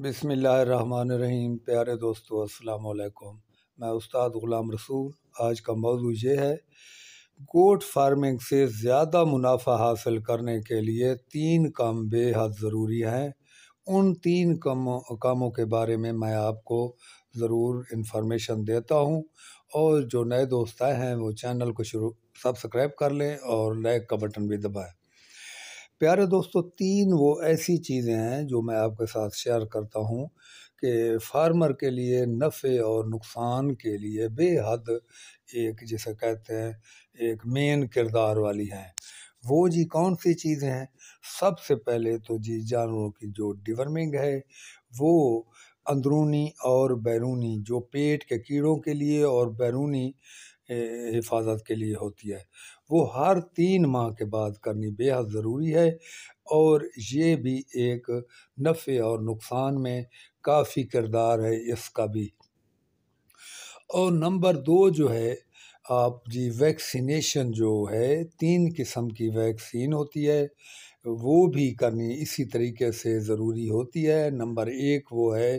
बिसमीम प्यारे दोस्तों अस्सलाम वालेकुम मैं उस्ताद ग़ुलाम रसूल आज का मौजू ये है गोट फार्मिंग से ज़्यादा मुनाफा हासिल करने के लिए तीन काम बेहद ज़रूरी हैं उन तीन कामों कामों के बारे में मैं आपको ज़रूर इन्फॉर्मेशन देता हूँ और जो नए दोस्त आए हैं वो चैनल को शुरू सब्सक्राइब कर लें और लाइक का बटन भी दबाएँ प्यारे दोस्तों तीन वो ऐसी चीज़ें हैं जो मैं आपके साथ शेयर करता हूँ कि फार्मर के लिए नफ़े और नुकसान के लिए बेहद एक जिसे कहते हैं एक मेन किरदार वाली हैं वो जी कौन सी चीज़ें हैं सबसे पहले तो जी जानवरों की जो डिवर्मिंग है वो अंदरूनी और बैरूनी जो पेट के कीड़ों के लिए और बैरूनी हिफाजत के लिए होती है वो हर तीन माह के बाद करनी बेहद ज़रूरी है और ये भी एक नफ़े और नुकसान में काफ़ी किरदार है इसका भी और नंबर दो जो है आप जी वैक्सीनेशन जो है तीन किस्म की वैक्सीन होती है वो भी करनी इसी तरीके से ज़रूरी होती है नंबर एक वो है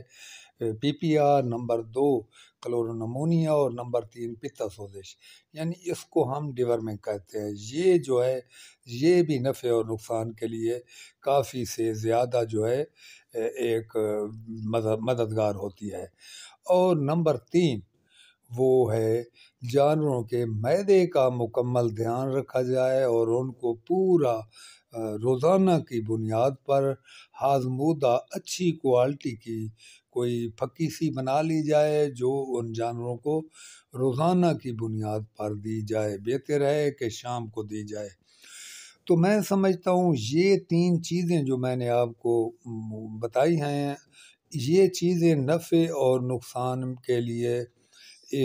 पीपीआर नंबर दो क्लोरोनमोनिया और नंबर तीन पित्त सोजिश यानी इसको हम डिवर में कहते हैं ये जो है ये भी नफ़े और नुकसान के लिए काफ़ी से ज़्यादा जो है एक मददगार होती है और नंबर तीन वो है जानवरों के मैदे का मुकम्मल ध्यान रखा जाए और उनको पूरा रोज़ाना की बुनियाद पर हाजमूदा अच्छी क्वालिटी की कोई पक्की सी बना ली जाए जो उन जानवरों को रोज़ाना की बुनियाद पर दी जाए बेहतर है कि शाम को दी जाए तो मैं समझता हूँ ये तीन चीज़ें जो मैंने आपको बताई हैं ये चीज़ें नफ़े और नुकसान के लिए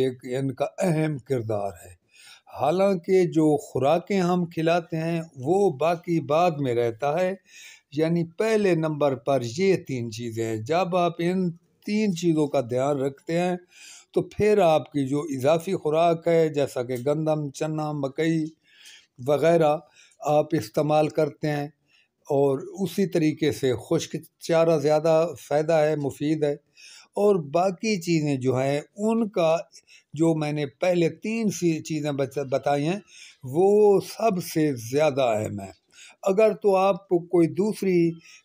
एक इनका अहम किरदार है हालांकि जो खुराकें हम खिलाते हैं वो बाकी बाद में रहता है यानी पहले नंबर पर ये तीन चीज़ें हैं जब आप इन तीन चीज़ों का ध्यान रखते हैं तो फिर आपकी जो इजाफी खुराक है जैसा कि गंदम चना मकई वगैरह आप इस्तेमाल करते हैं और उसी तरीके से खुश्क चारा ज़्यादा फ़ायदा है मुफीद है और बाकी चीज़ें जो हैं उनका जो मैंने पहले तीन सी चीज़ें बताई हैं वो सबसे ज़्यादा अहम है अगर तो आप कोई दूसरी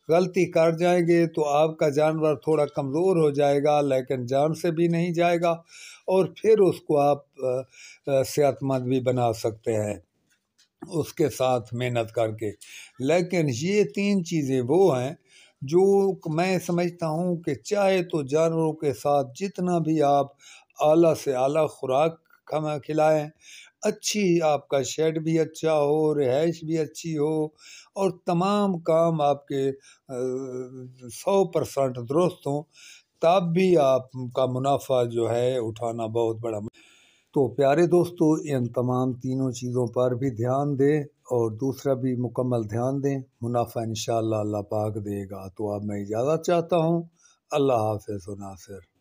गलती कर जाएंगे तो आपका जानवर थोड़ा कमज़ोर हो जाएगा लेकिन जान से भी नहीं जाएगा और फिर उसको आप सेहतमंद भी बना सकते हैं उसके साथ मेहनत करके लेकिन ये तीन चीज़ें वो हैं जो मैं समझता हूँ कि चाहे तो जानवरों के साथ जितना भी आप आला से आला खुराक खिलाएं अच्छी आपका शेड भी अच्छा हो रिहाइश भी अच्छी हो और तमाम काम आपके सौ परसेंट दुरुस्त हों तब भी आपका मुनाफा जो है उठाना बहुत बड़ा तो प्यारे दोस्तों इन तमाम तीनों चीज़ों पर भी ध्यान दें और दूसरा भी मुकम्मल ध्यान दें मुनाफा इन अल्लाह पाक देगा तो अब मैं इजाज़त चाहता हूँ अल्लाह हाफ नासिर